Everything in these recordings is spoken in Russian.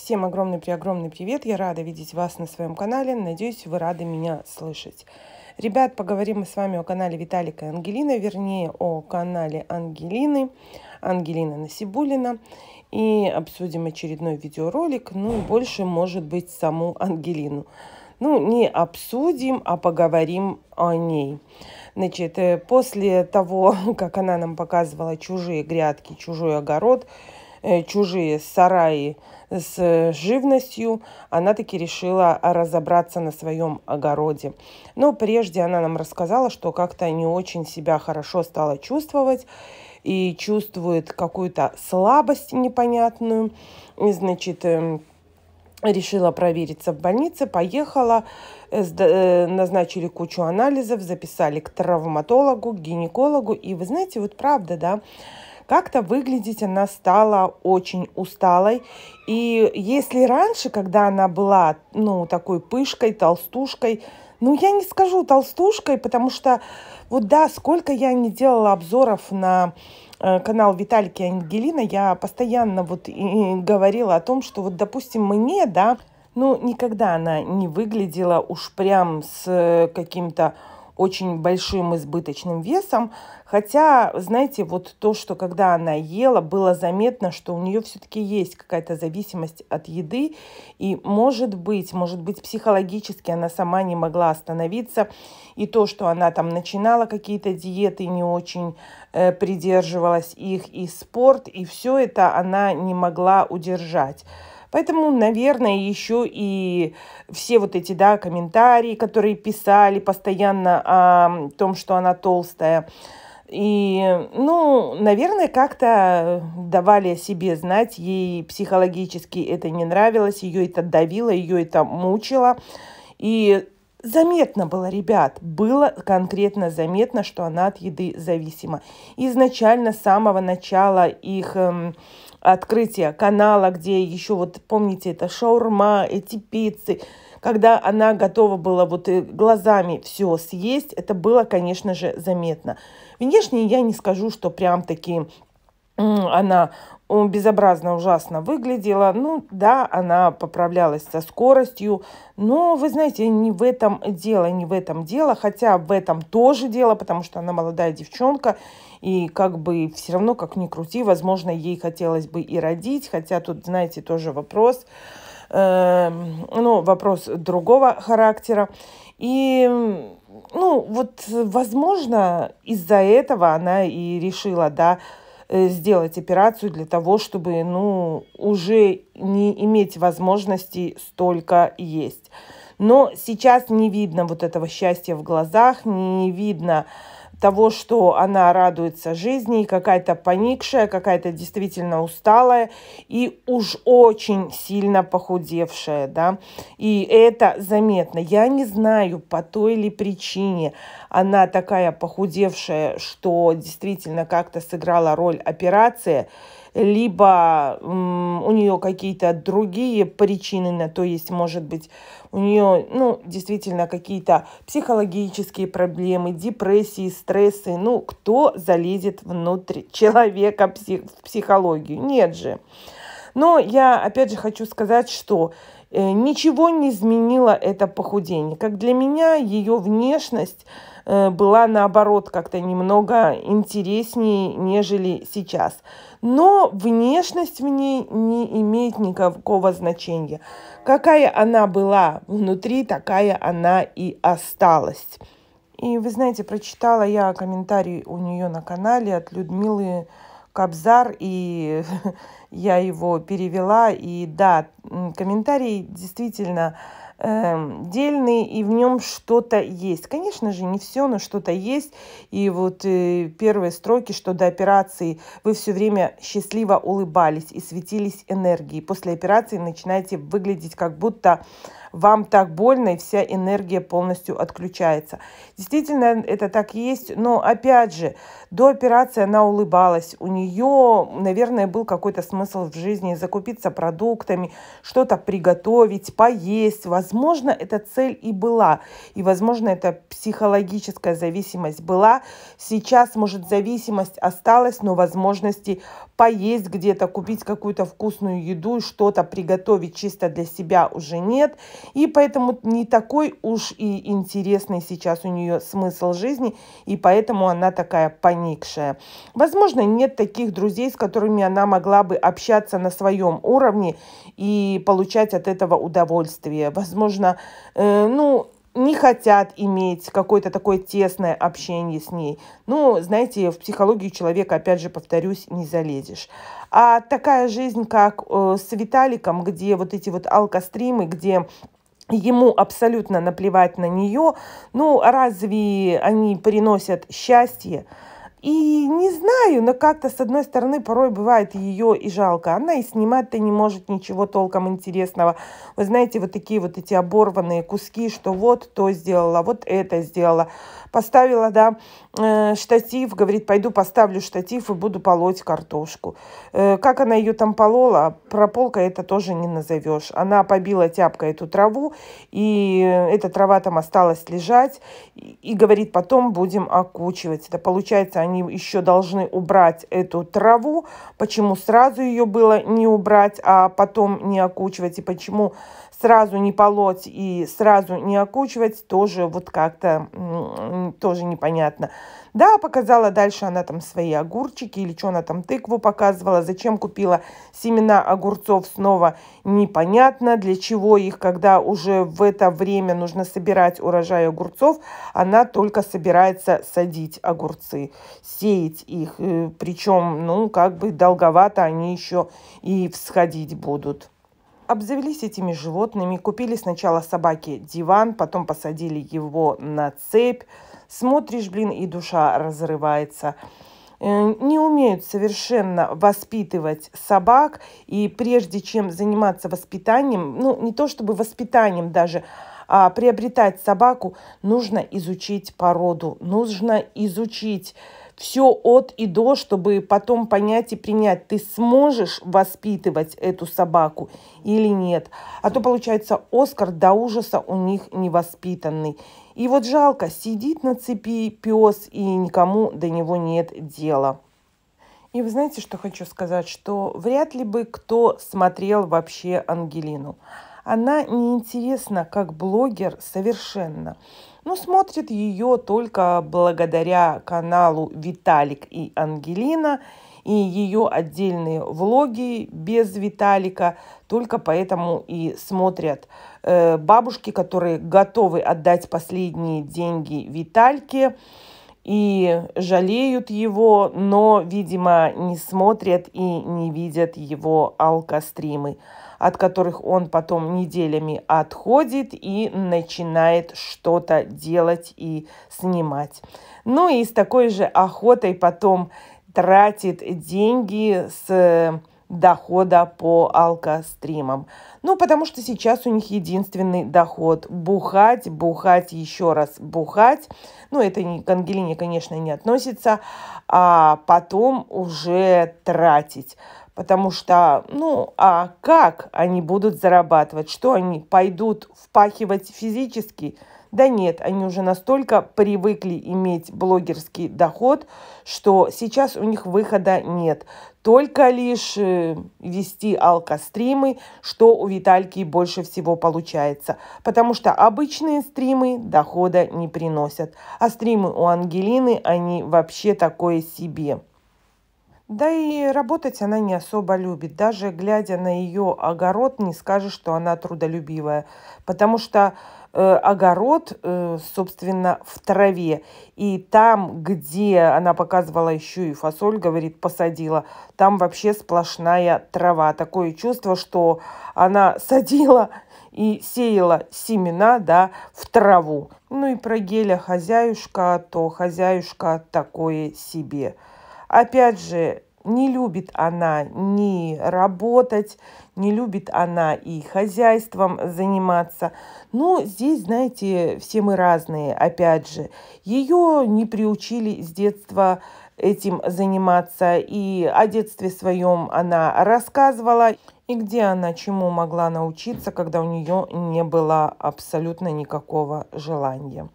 Всем огромный-преогромный привет. Я рада видеть вас на своем канале. Надеюсь, вы рады меня слышать. Ребят, поговорим мы с вами о канале Виталика и Ангелина, вернее, о канале Ангелины, Ангелина Насибулина. И обсудим очередной видеоролик, ну и больше, может быть, саму Ангелину. Ну, не обсудим, а поговорим о ней. Значит, э, после того, как она нам показывала чужие грядки, чужой огород, Э, чужие сараи с э, живностью, она таки решила разобраться на своем огороде. Но прежде она нам рассказала, что как-то не очень себя хорошо стала чувствовать и чувствует какую-то слабость непонятную. И, значит, эм, решила провериться в больнице, поехала, э, назначили кучу анализов, записали к травматологу, к гинекологу. И вы знаете, вот правда, да, как-то выглядеть она стала очень усталой. И если раньше, когда она была, ну, такой пышкой, толстушкой, ну, я не скажу толстушкой, потому что, вот да, сколько я не делала обзоров на э, канал Виталики Ангелина, я постоянно вот и говорила о том, что вот, допустим, мне, да, ну, никогда она не выглядела уж прям с э, каким-то очень большим избыточным весом. Хотя, знаете, вот то, что когда она ела, было заметно, что у нее все-таки есть какая-то зависимость от еды. И, может быть, может быть, психологически она сама не могла остановиться. И то, что она там начинала какие-то диеты, не очень э, придерживалась их, и спорт, и все это она не могла удержать. Поэтому, наверное, еще и все вот эти, да, комментарии, которые писали постоянно о том, что она толстая, и, ну, наверное, как-то давали о себе знать, ей психологически это не нравилось, ее это давило, ее это мучило. И заметно было, ребят, было конкретно заметно, что она от еды зависима. Изначально, с самого начала их эм, открытия канала, где еще, вот помните, это шаурма, эти пиццы, когда она готова была вот э, глазами все съесть, это было, конечно же, заметно. Внешне я не скажу, что прям такие она безобразно ужасно выглядела. Ну да, она поправлялась со скоростью, но вы знаете, не в этом дело, не в этом дело, хотя в этом тоже дело, потому что она молодая девчонка, и как бы все равно, как ни крути, возможно, ей хотелось бы и родить, хотя тут, знаете, тоже вопрос, э, ну, вопрос другого характера. И ну, вот, возможно, из-за этого она и решила, да, Э, сделать операцию для того, чтобы ну, уже не иметь возможности столько есть. Но сейчас не видно вот этого счастья в глазах, не видно того, что она радуется жизни, какая-то поникшая, какая-то действительно усталая и уж очень сильно похудевшая, да. И это заметно. Я не знаю, по той ли причине она такая похудевшая, что действительно как-то сыграла роль операция – либо у нее какие-то другие причины на то есть, может быть, у нее, ну, действительно какие-то психологические проблемы, депрессии, стрессы. Ну, кто залезет внутрь человека псих, в психологию? Нет же. Но я, опять же, хочу сказать, что э, ничего не изменило это похудение. Как для меня ее внешность Э, была наоборот как-то немного интереснее, нежели сейчас. Но внешность в ней не имеет никакого значения. Какая она была внутри, такая она и осталась. И вы знаете, прочитала я комментарий у нее на канале от Людмилы Кобзар, и я его перевела. И да, комментарий действительно э, эм, дельный, и в нем что-то есть. Конечно же, не все, но что-то есть. И вот э, первые строки, что до операции вы все время счастливо улыбались и светились энергией. После операции начинаете выглядеть как будто вам так больно, и вся энергия полностью отключается. Действительно, это так и есть, но опять же, до операции она улыбалась, у нее, наверное, был какой-то смысл в жизни закупиться продуктами, что-то приготовить, поесть. Возможно, эта цель и была, и, возможно, это психологическая зависимость была. Сейчас, может, зависимость осталась, но возможности поесть где-то, купить какую-то вкусную еду, что-то приготовить чисто для себя уже нет. И поэтому не такой уж и интересный сейчас у нее смысл жизни, и поэтому она такая поникшая. Возможно, нет таких друзей, с которыми она могла бы общаться на своем уровне и получать от этого удовольствие. Возможно, э, ну, не хотят иметь какое-то такое тесное общение с ней. Ну, знаете, в психологию человека, опять же, повторюсь, не залезешь. А такая жизнь, как э, с Виталиком, где вот эти вот алкостримы, где ему абсолютно наплевать на нее, ну, разве они приносят счастье? И не знаю, но как-то с одной стороны порой бывает ее и жалко. Она и снимать-то не может ничего толком интересного. Вы знаете, вот такие вот эти оборванные куски, что вот то сделала, вот это сделала. Поставила, да, э, штатив, говорит, пойду поставлю штатив и буду полоть картошку. Э, как она ее там полола, прополка это тоже не назовешь. Она побила тяпкой эту траву, и э, эта трава там осталась лежать. И, и говорит, потом будем окучивать. Это получается, они они еще должны убрать эту траву, почему сразу ее было не убрать, а потом не окучивать, и почему сразу не полоть и сразу не окучивать, тоже вот как-то тоже непонятно. Да, показала дальше она там свои огурчики или что она там тыкву показывала, зачем купила семена огурцов снова непонятно, для чего их, когда уже в это время нужно собирать урожай огурцов, она только собирается садить огурцы, сеять их, э, причем, ну, как бы долговато они еще и всходить будут обзавелись этими животными, купили сначала собаке диван, потом посадили его на цепь, Смотришь, блин, и душа разрывается э, не умеют совершенно воспитывать собак, и прежде чем заниматься воспитанием, ну не то чтобы воспитанием даже, а приобретать собаку, нужно изучить породу, нужно изучить все от и до, чтобы потом понять и принять, ты сможешь воспитывать эту собаку или нет. А то получается Оскар до ужаса у них невоспитанный. И вот жалко, сидит на цепи пес, и никому до него нет дела. И вы знаете, что хочу сказать, что вряд ли бы кто смотрел вообще Ангелину. Она неинтересна как блогер совершенно. Ну смотрит ее только благодаря каналу Виталик и Ангелина и ее отдельные влоги без Виталика. Только поэтому и смотрят Э, бабушки, которые готовы отдать последние деньги Витальке и жалеют его, но, видимо, не смотрят и не видят его алкостримы, от которых он потом неделями отходит и начинает что-то делать и снимать. Ну и с такой же охотой потом тратит деньги с дохода по алкостримам. Ну, потому что сейчас у них единственный доход – бухать, бухать, еще раз бухать. Ну, это не, к Ангелине, конечно, не относится. А потом уже тратить. Потому что, ну, а как они будут зарабатывать? Что они пойдут впахивать физически – да нет, они уже настолько привыкли иметь блогерский доход, что сейчас у них выхода нет. Только лишь э, вести алкостримы, что у Витальки больше всего получается. Потому что обычные стримы дохода не приносят. А стримы у Ангелины, они вообще такое себе. Да и работать она не особо любит. Даже глядя на ее огород, не скажешь, что она трудолюбивая. Потому что э, огород, э, собственно, в траве. И там, где она показывала еще и фасоль, говорит, посадила, там вообще сплошная трава. Такое чувство, что она садила и сеяла семена да, в траву. Ну и про геля хозяюшка, то хозяюшка такое себе. Опять же, не любит она ни работать, не любит она и хозяйством заниматься. Но ну, здесь, знаете, все мы разные, опять же. Ее не приучили с детства этим заниматься, и о детстве своем она рассказывала, и где она чему могла научиться, когда у нее не было абсолютно никакого желания.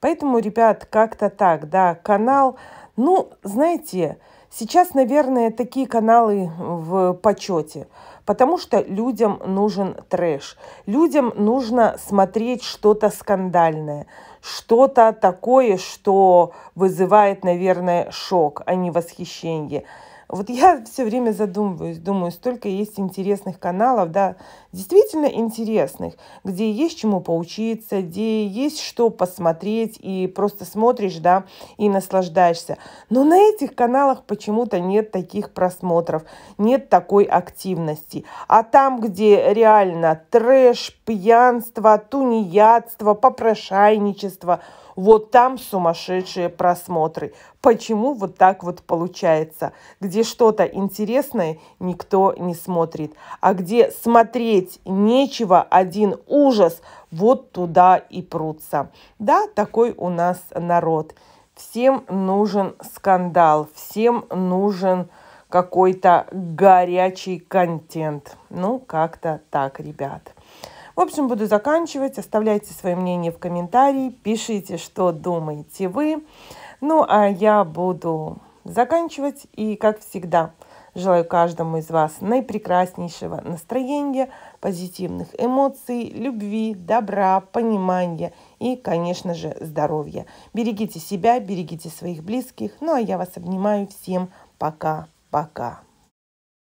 Поэтому, ребят, как-то так, да, канал ну, знаете, сейчас, наверное, такие каналы в почете, потому что людям нужен трэш. Людям нужно смотреть что-то скандальное, что-то такое, что вызывает, наверное, шок, а не восхищение. Вот я все время задумываюсь, думаю, столько есть интересных каналов, да, действительно интересных, где есть чему поучиться, где есть что посмотреть и просто смотришь, да, и наслаждаешься. Но на этих каналах почему-то нет таких просмотров, нет такой активности. А там, где реально трэш, пьянство, тунеядство, попрошайничество, вот там сумасшедшие просмотры. Почему вот так вот получается? Где что-то интересное никто не смотрит, а где смотреть терпеть нечего, один ужас, вот туда и прутся. Да, такой у нас народ. Всем нужен скандал, всем нужен какой-то горячий контент. Ну, как-то так, ребят. В общем, буду заканчивать. Оставляйте свое мнение в комментарии, пишите, что думаете вы. Ну, а я буду заканчивать. И, как всегда, Желаю каждому из вас наипрекраснейшего настроения, позитивных эмоций, любви, добра, понимания и, конечно же, здоровья. Берегите себя, берегите своих близких. Ну а я вас обнимаю. Всем пока-пока.